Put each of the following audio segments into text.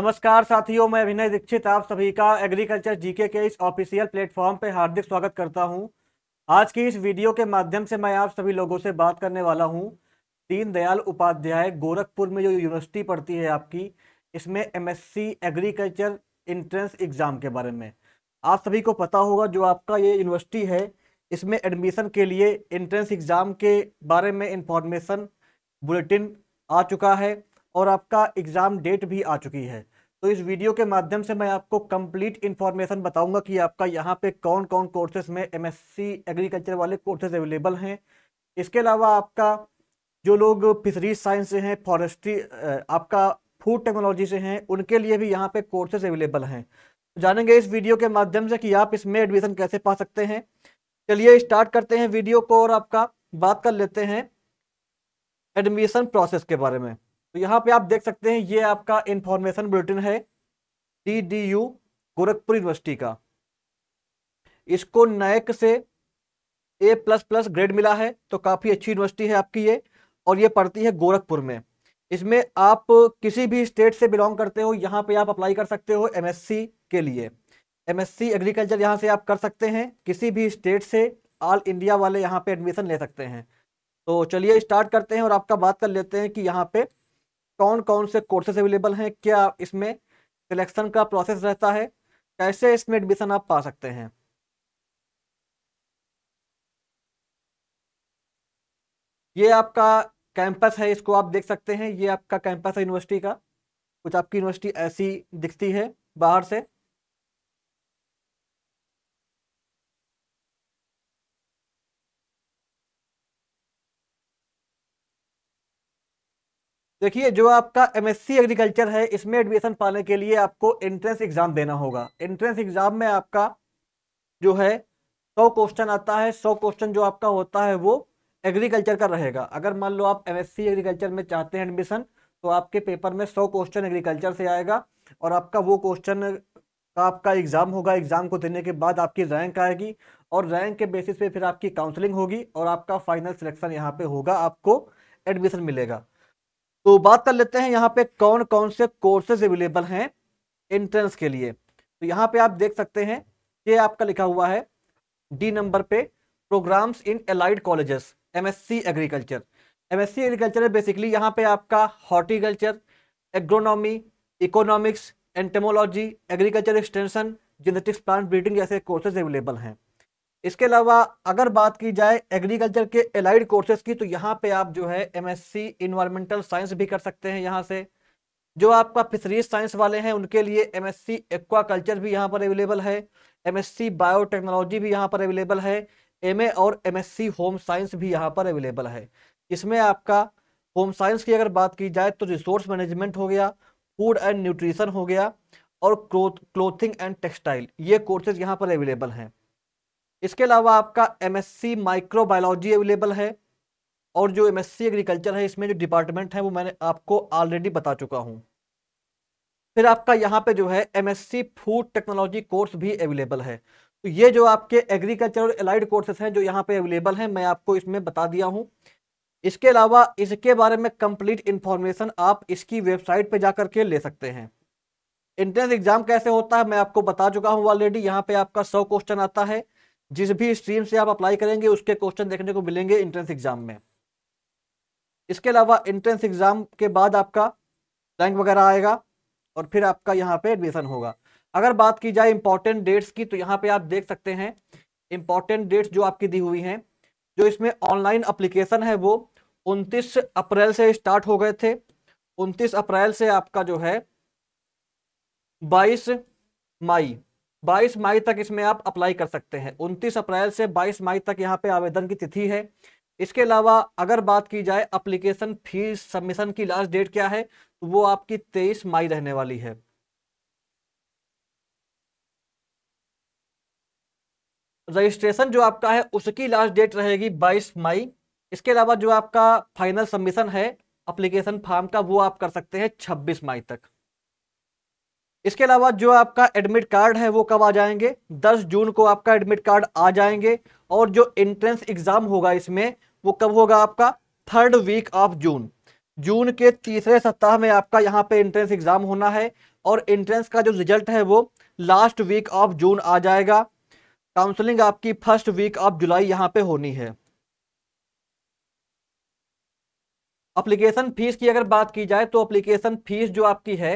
नमस्कार साथियों मैं अभिनय दीक्षित आप सभी का एग्रीकल्चर जीके के इस ऑफिशियल प्लेटफॉर्म पर हार्दिक स्वागत करता हूं आज की इस वीडियो के माध्यम से मैं आप सभी लोगों से बात करने वाला हूं दीन दयाल उपाध्याय गोरखपुर में जो यूनिवर्सिटी पढ़ती है आपकी इसमें एमएससी एग्रीकल्चर इंट्रेंस एग्ज़ाम के बारे में आप सभी को पता होगा जो आपका ये यूनिवर्सिटी है इसमें एडमिशन के लिए इंट्रेंस एग्ज़ाम के बारे में इंफॉर्मेशन बुलेटिन आ चुका है और आपका एग्ज़ाम डेट भी आ चुकी है तो इस वीडियो के माध्यम से मैं आपको कंप्लीट इन्फॉर्मेशन बताऊंगा कि आपका यहाँ पे कौन कौन कोर्सेज में एमएससी एग्रीकल्चर वाले कोर्सेज अवेलेबल हैं इसके अलावा आपका जो लोग फिशरीज साइंस से हैं फॉरेस्ट्री आपका फूड टेक्नोलॉजी से हैं उनके लिए भी यहाँ पे कोर्सेज अवेलेबल हैं तो जानेंगे इस वीडियो के माध्यम से कि आप इसमें एडमिशन कैसे पा सकते हैं चलिए स्टार्ट करते हैं वीडियो को और आपका बात कर लेते हैं एडमिशन प्रोसेस के बारे में तो यहाँ पे आप देख सकते हैं ये आपका इंफॉर्मेशन बुलेटिन है T D U Gorakhpur university का इसको नायक से ए प्लस प्लस ग्रेड मिला है तो काफ़ी अच्छी यूनिवर्सिटी है आपकी ये और ये पढ़ती है गोरखपुर में इसमें आप किसी भी स्टेट से बिलोंग करते हो यहाँ पे आप अप्लाई कर सकते हो एमएससी के लिए एमएससी एग्रीकल्चर यहाँ से आप कर सकते हैं किसी भी स्टेट से ऑल इंडिया वाले यहाँ पे एडमिशन ले सकते हैं तो चलिए स्टार्ट करते हैं और आपका बात कर लेते हैं कि यहाँ पे कौन कौन से कोर्सेज अवेलेबल हैं क्या इसमें सिलेक्शन का प्रोसेस रहता है कैसे इसमें एडमिशन आप पा सकते हैं ये आपका कैंपस है इसको आप देख सकते हैं ये आपका कैंपस है यूनिवर्सिटी का कुछ आपकी यूनिवर्सिटी ऐसी दिखती है बाहर से देखिए जो आपका एमएससी एग्रीकल्चर है इसमें एडमिशन पाने के लिए आपको एंट्रेंस एग्जाम देना होगा एंट्रेंस एग्जाम में आपका जो है सौ क्वेश्चन आता है सौ क्वेश्चन जो आपका होता है वो एग्रीकल्चर का रहेगा अगर मान लो आप एमएससी एग्रीकल्चर में चाहते हैं एडमिशन तो आपके पेपर में सौ क्वेश्चन एग्रीकल्चर से आएगा और आपका वो क्वेश्चन का आपका एग्ज़ाम होगा एग्ज़ाम को देने के बाद आपकी रैंक आएगी और रैंक के बेसिस पे फिर आपकी काउंसलिंग होगी और आपका फाइनल सिलेक्शन यहाँ पे होगा आपको एडमिशन मिलेगा तो बात कर लेते हैं यहाँ पे कौन कौन से कोर्सेज अवेलेबल हैं एंट्रेंस के लिए तो यहाँ पे आप देख सकते हैं ये आपका लिखा हुआ है डी नंबर पे programs in allied colleges MSc agriculture MSc agriculture है बेसिकली यहाँ पे आपका horticulture agronomy economics entomology agriculture extension genetics plant breeding जैसे कोर्सेज अवेलेबल हैं इसके अलावा अगर बात की जाए एग्रीकल्चर के एलाइड कोर्सेज की तो यहाँ पे आप जो है एमएससी इन्वायरमेंटल साइंस भी कर सकते हैं यहाँ से जो आपका फिशरीज साइंस वाले हैं उनके लिए एमएससी एक्वा कल्चर भी यहाँ पर अवेलेबल है एमएससी बायोटेक्नोलॉजी भी यहाँ पर अवेलेबल है एमए और एमएससी होम साइंस भी यहाँ पर अवेलेबल है इसमें आपका होम साइंस की अगर बात की जाए तो रिसोर्स मैनेजमेंट हो गया फूड एंड न्यूट्रिशन हो गया और क्लोथिंग एंड टेक्सटाइल ये कोर्सेज यहाँ पर अवेलेबल हैं इसके अलावा आपका एमएससी माइक्रोबायोलॉजी अवेलेबल है और जो एमएससी एग्रीकल्चर है इसमें जो डिपार्टमेंट है वो मैंने आपको ऑलरेडी बता चुका हूँ फिर आपका यहाँ पे जो है एमएससी फूड टेक्नोलॉजी कोर्स भी अवेलेबल है तो ये जो आपके एग्रीकल्चर और एलाइड कोर्सेस हैं जो यहाँ पे अवेलेबल हैं मैं आपको इसमें बता दिया हूँ इसके अलावा इसके बारे में कंप्लीट इन्फॉर्मेशन आप इसकी वेबसाइट पे जा के ले सकते हैं एंट्रेंस एग्जाम कैसे होता है मैं आपको बता चुका हूँ ऑलरेडी यहाँ पे आपका सौ क्वेश्चन आता है जिस भी स्ट्रीम से आप अप्लाई करेंगे उसके क्वेश्चन देखने को मिलेंगे इंट्रेंस एग्जाम में इसके अलावा इंट्रेंस एग्जाम के बाद आपका रैंक वगैरह आएगा और फिर आपका यहाँ पे एडमिशन होगा अगर बात की जाए इम्पॉर्टेंट डेट्स की तो यहाँ पे आप देख सकते हैं इंपॉर्टेंट डेट्स जो आपकी दी हुई हैं जो इसमें ऑनलाइन अप्लीकेशन है वो 29 अप्रैल से स्टार्ट हो गए थे 29 अप्रैल से आपका जो है 22 मई 22 मई तक इसमें आप अप्लाई कर सकते हैं उनतीस अप्रैल से 22 मई तक यहाँ पे आवेदन की तिथि है इसके अलावा अगर बात की जाए अप्लीकेशन फीस सबमिशन की लास्ट डेट क्या है तो वो आपकी 23 मई रहने वाली है रजिस्ट्रेशन जो आपका है उसकी लास्ट डेट रहेगी 22 मई इसके अलावा जो आपका फाइनल सबमिशन है अप्लीकेशन फॉर्म का वो आप कर सकते हैं 26 मई तक इसके अलावा जो आपका एडमिट कार्ड है वो कब आ जाएंगे 10 जून को आपका एडमिट कार्ड आ जाएंगे और जो एंट्रेंस एग्जाम होगा इसमें वो कब होगा आपका थर्ड वीक ऑफ जून जून के तीसरे सप्ताह में आपका यहाँ पे एंट्रेंस एग्जाम होना है और एंट्रेंस का जो रिजल्ट है वो लास्ट वीक ऑफ जून आ जाएगा काउंसलिंग आपकी फर्स्ट वीक ऑफ जुलाई यहाँ पे होनी है अप्लीकेशन फीस की अगर बात की जाए तो अप्लीकेशन फीस जो आपकी है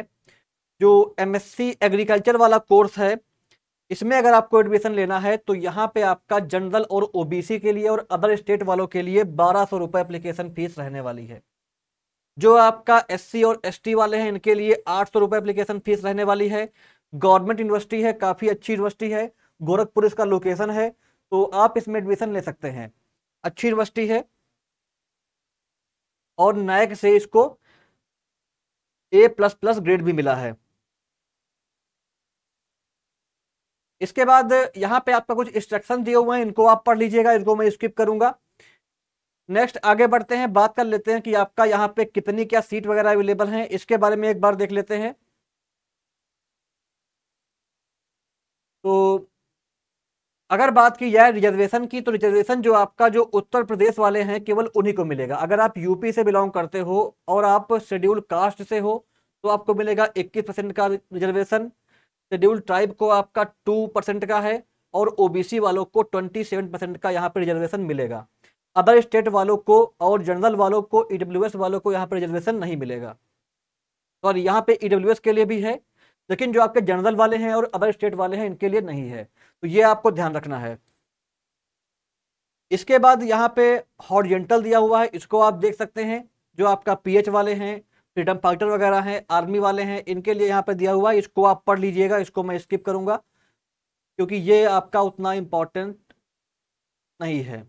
जो एमएससी एग्रीकल्चर वाला कोर्स है इसमें अगर आपको एडमिशन लेना है तो यहाँ पे आपका जनरल और ओबीसी के लिए और अदर स्टेट वालों के लिए बारह सौ रुपए अप्लीकेशन फीस रहने वाली है जो आपका एससी और एसटी वाले हैं इनके लिए आठ सौ रुपए अप्लीकेशन फीस रहने वाली है गवर्नमेंट यूनिवर्सिटी है काफ़ी अच्छी यूनिवर्सिटी है गोरखपुर इसका लोकेशन है तो आप इसमें एडमिशन ले सकते हैं अच्छी यूनिवर्सिटी है और नायक से इसको ए प्लस प्लस ग्रेड भी मिला है इसके बाद यहाँ पे आपका कुछ इंस्ट्रक्शन दिए हुए हैं इनको आप पढ़ लीजिएगा इनको मैं स्किप करूंगा नेक्स्ट आगे बढ़ते हैं बात कर लेते हैं कि आपका यहाँ पे कितनी क्या सीट वगैरह अवेलेबल है इसके बारे में एक बार देख लेते हैं तो अगर बात की जाए रिजर्वेशन की तो रिजर्वेशन जो आपका जो उत्तर प्रदेश वाले हैं केवल उन्हीं को मिलेगा अगर आप यूपी से बिलोंग करते हो और आप शेड्यूल कास्ट से हो तो आपको मिलेगा 21 परसेंट का रिजर्वेशन शेड्यूल ट्राइब को आपका टू परसेंट का है और ओबीसी वालों को ट्वेंटी सेवन परसेंट का यहाँ पर रिजर्वेशन मिलेगा अदर स्टेट वालों को और जनरल वालों को ई e वालों को यहाँ पर रिजर्वेशन नहीं मिलेगा और यहाँ पे ई e के लिए भी है लेकिन जो आपके जनरल वाले हैं और अदर स्टेट वाले हैं इनके लिए नहीं है तो ये आपको ध्यान रखना है इसके बाद यहाँ पे हॉर्जेंटल दिया हुआ है इसको आप देख सकते हैं जो आपका पीएच वाले हैं फ्रीडम फाइटर वगैरह हैं आर्मी वाले हैं इनके लिए यहाँ पर दिया हुआ है इसको आप पढ़ लीजिएगा इसको मैं स्किप करूँगा क्योंकि ये आपका उतना इम्पोर्टेंट नहीं है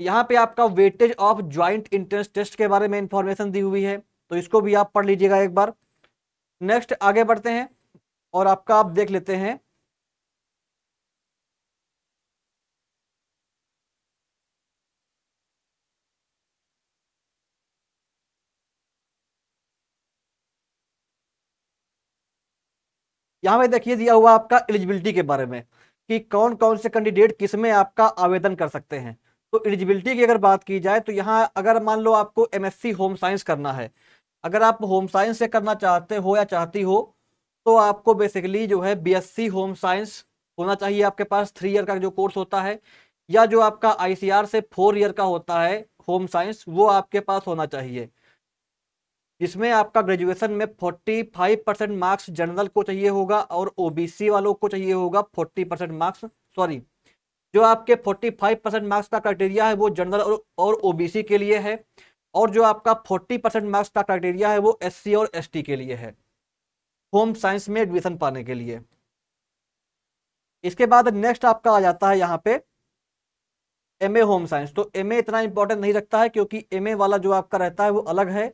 यहाँ पे आपका weightage of joint entrance test के बारे में इंफॉर्मेशन दी हुई है तो इसको भी आप पढ़ लीजिएगा एक बार नेक्स्ट आगे बढ़ते हैं और आपका आप देख लेते हैं यहाँ पे देखिए दिया हुआ आपका एलिजिबिलिटी के बारे में कि कौन कौन से कैंडिडेट किस में आपका आवेदन कर सकते हैं तो एलिजिबिलिटी की अगर बात की जाए तो यहाँ अगर मान लो आपको एमएससी होम साइंस करना है अगर आप होम साइंस से करना चाहते हो या चाहती हो तो आपको बेसिकली जो है बीएससी होम साइंस होना चाहिए आपके पास थ्री ईयर का जो कोर्स होता है या जो आपका आईसीआर से फोर ईयर का होता है होम साइंस वो आपके पास होना चाहिए जिसमें आपका ग्रेजुएशन में 45 परसेंट मार्क्स जनरल को चाहिए होगा और ओबीसी वालों को चाहिए होगा 40 परसेंट मार्क्स सॉरी जो आपके 45 परसेंट मार्क्स का क्राइटेरिया है वो जनरल और, और ओबीसी के लिए है और जो आपका 40 परसेंट मार्क्स का क्राइटेरिया है वो एससी और एसटी के लिए है होम साइंस में एडमिशन पाने के लिए इसके बाद नेक्स्ट आपका आ जाता है यहाँ पे एम होम साइंस तो एम इतना इंपॉर्टेंट नहीं रखता है क्योंकि एम वाला जो आपका रहता है वो अलग है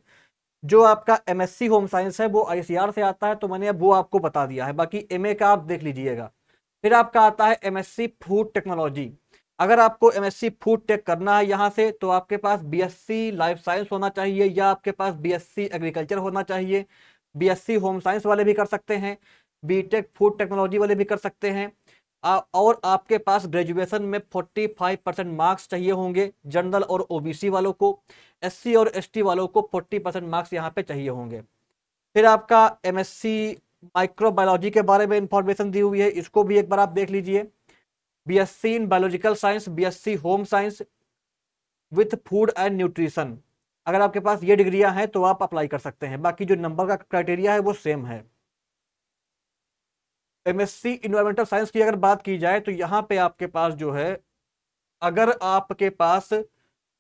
जो आपका एमएससी होम साइंस है वो आर से आता है तो मैंने अब वो आपको बता दिया है बाकी ए का आप देख लीजिएगा फिर आपका आता है एमएससी फूड टेक्नोलॉजी अगर आपको एमएससी फूड टेक करना है यहाँ से तो आपके पास बीएससी लाइफ साइंस होना चाहिए या आपके पास बीएससी एग्रीकल्चर होना चाहिए बीएससी होम साइंस वाले भी कर सकते हैं बीटेक फूड टेक्नोलॉजी वाले भी कर सकते हैं और आपके पास ग्रेजुएशन में 45 परसेंट मार्क्स चाहिए होंगे जनरल और ओबीसी वालों को एससी और एसटी वालों को 40 परसेंट मार्क्स यहाँ पे चाहिए होंगे फिर आपका एमएससी माइक्रोबायोलॉजी के बारे में इंफॉर्मेशन दी हुई है इसको भी एक बार आप देख लीजिए BSc in biological science BSc home science with food and nutrition अगर आपके पास ये डिग्रियाँ हैं तो आप अप्लाई कर सकते हैं बाकी जो नंबर का क्राइटेरिया है वो सेम है एमएससी इन्वायरमेंटल साइंस की अगर बात की जाए तो यहाँ पे आपके पास जो है अगर आपके पास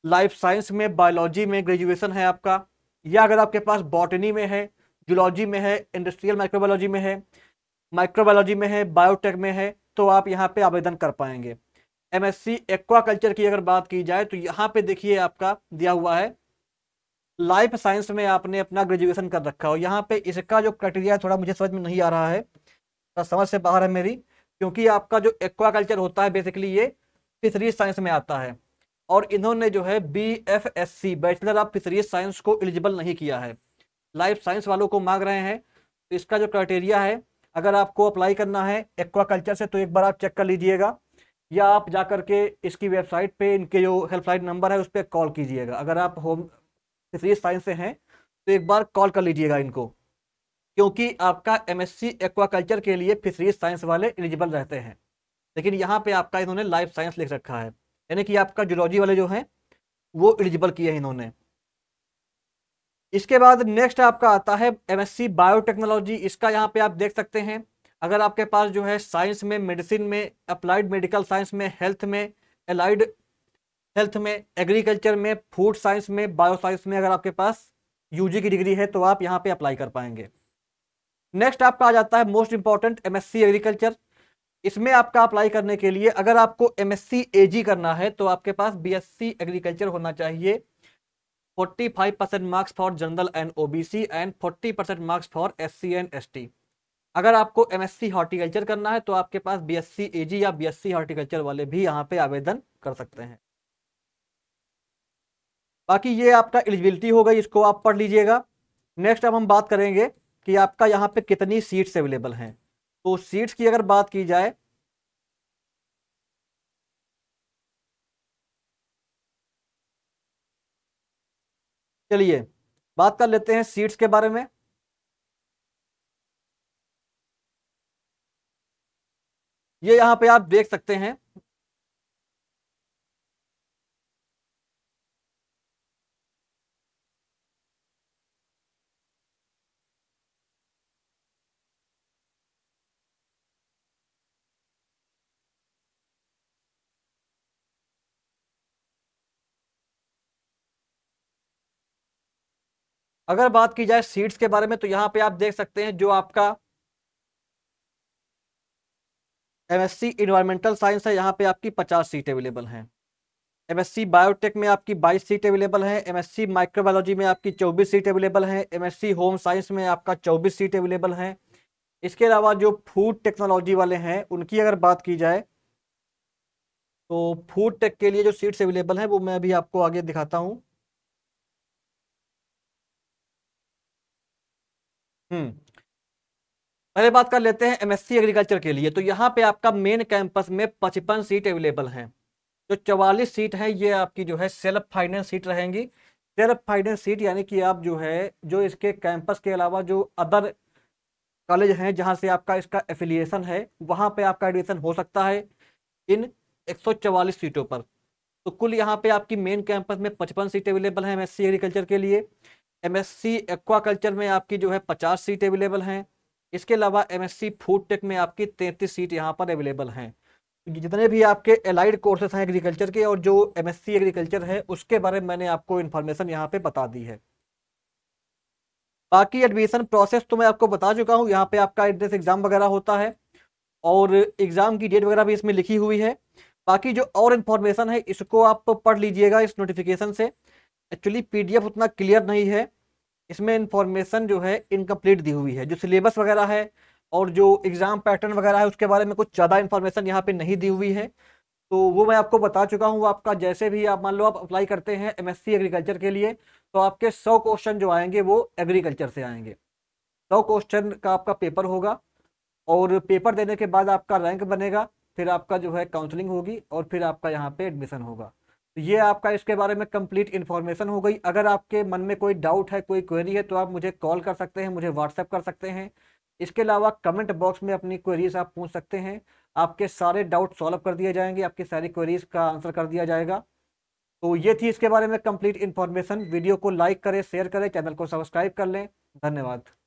लाइफ साइंस में बायोलॉजी में ग्रेजुएशन है आपका या अगर आपके पास बॉटनी में है जूलॉजी में है इंडस्ट्रियल माइक्रोबायोलॉजी में है माइक्रोबायोलॉजी में है बायोटेक में है तो आप यहाँ पे आवेदन कर पाएंगे एमएससी एक्वाकल्चर की अगर बात की जाए तो यहाँ पे देखिए आपका दिया हुआ है लाइफ साइंस में आपने अपना ग्रेजुएशन कर रखा हो यहाँ पे इसका जो क्राइटेरिया है थोड़ा मुझे समझ में नहीं आ रहा है समझ से बाहर है मेरी क्योंकि आपका जो एक्वाकल्चर होता है बेसिकली ये फिशरीज साइंस में आता है और इन्होंने जो है B F S C bachelor of fisheries science को एलिजिबल नहीं किया है लाइफ साइंस वालों को मांग रहे हैं तो इसका जो क्राइटेरिया है अगर आपको अप्लाई करना है एक्वाकल्चर से तो एक बार आप चेक कर लीजिएगा या आप जा कर के इसकी वेबसाइट पे इनके जो हेल्पलाइन नंबर है उस पर कॉल कीजिएगा अगर आप होम फिशरीज साइंस से हैं तो एक बार कॉल कर लीजिएगा इनको क्योंकि आपका एमएससी एक्वाकल्चर के लिए फिशरीज साइंस वाले एलिजिबल रहते हैं लेकिन यहाँ पे आपका इन्होंने लाइफ साइंस लिख रखा है यानी कि आपका जूलॉजी वाले जो हैं वो एलिजिबल किए हैं इन्होंने इसके बाद नेक्स्ट आपका आता है एम बायोटेक्नोलॉजी इसका यहाँ पे आप देख सकते हैं अगर आपके पास जो है साइंस में मेडिसिन में अप्लाइड मेडिकल साइंस में हेल्थ में एलाइड हेल्थ में एग्रीकल्चर में फूड साइंस में बायो साइंस में अगर आपके पास यूजी की डिग्री है तो आप यहां पे अप्लाई कर पाएंगे नेक्स्ट आपका आ जाता है मोस्ट इंपॉर्टेंट एम एग्रीकल्चर इसमें आपका अप्लाई करने के लिए अगर आपको एमएससी एस करना है तो आपके पास बीएससी एग्रीकल्चर होना चाहिए 45 percent marks for general and OBC and 40 percent marks for SC and ST अगर आपको एमएससी हॉर्टिकल्चर करना है तो आपके पास बीएससी एजी या बीएससी हॉर्टिकल्चर वाले भी यहाँ पे आवेदन कर सकते हैं बाकी ये आपका एलिजिबिलिटी होगा इसको आप पढ़ लीजिएगा नेक्स्ट अब हम बात करेंगे कि आपका यहाँ पे कितनी सीट्स अवेलेबल हैं तो सीट्स की अगर बात की जाए चलिए बात कर लेते हैं सीट्स के बारे में ये यहाँ पे आप देख सकते हैं अगर बात की जाए सीट्स के बारे में तो यहाँ पे आप देख सकते हैं जो आपका एमएससी इन्वायरमेंटल साइंस है यहाँ पे आपकी 50 सीट अवेलेबल हैं एमएससी बायोटेक में आपकी 22 सीट अवेलेबल है एमएससी माइक्रोबायोलॉजी में आपकी 24 सीट अवेलेबल है एमएससी होम साइंस में आपका 24 सीट अवेलेबल है इसके अलावा जो फूड टेक्नोलॉजी वाले हैं उनकी अगर बात की जाए तो फूड टेक के लिए जो सीट्स अवेलेबल हैं वो मैं अभी आपको आगे दिखाता हूँ हम्म। पहले बात कर लेते हैं एमएससी एग्रीकल्चर के लिए तो यहाँ पे आपका मेन कैंपस में पचपन सीट अवेलेबल हैं जो चवालीस सीट है ये आपकी जो है सेल्फ फाइनेंस सीट रहेंगी सेल्फ फाइनेंस सीट यानी कि आप जो है जो इसके कैंपस के अलावा जो अदर कॉलेज हैं जहाँ से आपका इसका एफिलिएशन है वहाँ पे आपका एडमिशन हो सकता है इन एक सीटों पर तो कुल यहाँ पे आपकी मेन कैंपस में पचपन सीट अवेलेबल हैं एमएससी एग्रीकल्चर के लिए एमएससी एक्वाकल्चर में आपकी जो है पचास सीट अवेलेबल हैं इसके अलावा एमएससी फूड टेक में आपकी तैंतीस सीट यहाँ पर अवेलेबल हैं जितने भी आपके एलाइड कोर्सेस हैं एग्रीकल्चर के और जो एमएससी एग्रीकल्चर है उसके बारे में मैंने आपको इन्फॉर्मेशन यहाँ पे बता दी है बाकी एडमिशन प्रोसेस तो मैं आपको बता चुका हूँ यहाँ पे आपका एंट्रेंस एग्ज़ाम वगैरह होता है और एग्ज़ाम की डेट वगैरह भी इसमें लिखी हुई है बाकी जो और इन्फॉर्मेशन है इसको आप पढ़ लीजिएगा इस नोटिफिकेशन से एक्चुअली पीडीएफ उतना क्लियर नहीं है इसमें इंफॉर्मेशन जो है इनकम्प्लीट दी हुई है जो सिलेबस वगैरह है और जो एग्ज़ाम पैटर्न वगैरह है उसके बारे में कुछ ज़्यादा इन्फॉर्मेशन यहाँ पे नहीं दी हुई है तो वो मैं आपको बता चुका हूँ आपका जैसे भी आप मान लो आप अप्लाई करते हैं एमएससी एग्रीकल्चर के लिए तो आपके सौ क्वेश्चन जो आएंगे वो एग्रीकल्चर से आएंगे सौ क्वेश्चन का आपका पेपर होगा और पेपर देने के बाद आपका रैंक बनेगा फिर आपका जो है काउंसलिंग होगी और फिर आपका यहाँ पे एडमिशन होगा तो ये आपका इसके बारे में कंप्लीट इन्फॉर्मेशन हो गई अगर आपके मन में कोई डाउट है कोई क्वेरी है तो आप मुझे कॉल कर सकते हैं मुझे व्हाट्सएप कर सकते हैं इसके अलावा कमेंट बॉक्स में अपनी क्वेरीज आप पूछ सकते हैं आपके सारे डाउट सॉल्व कर दिए जाएंगे आपकी सारी क्वेरीज का आंसर कर दिया जाएगा तो ये थी इसके बारे में कंप्लीट इन्फॉर्मेशन वीडियो को लाइक करें शेयर करें चैनल को सब्सक्राइब कर लें धन्यवाद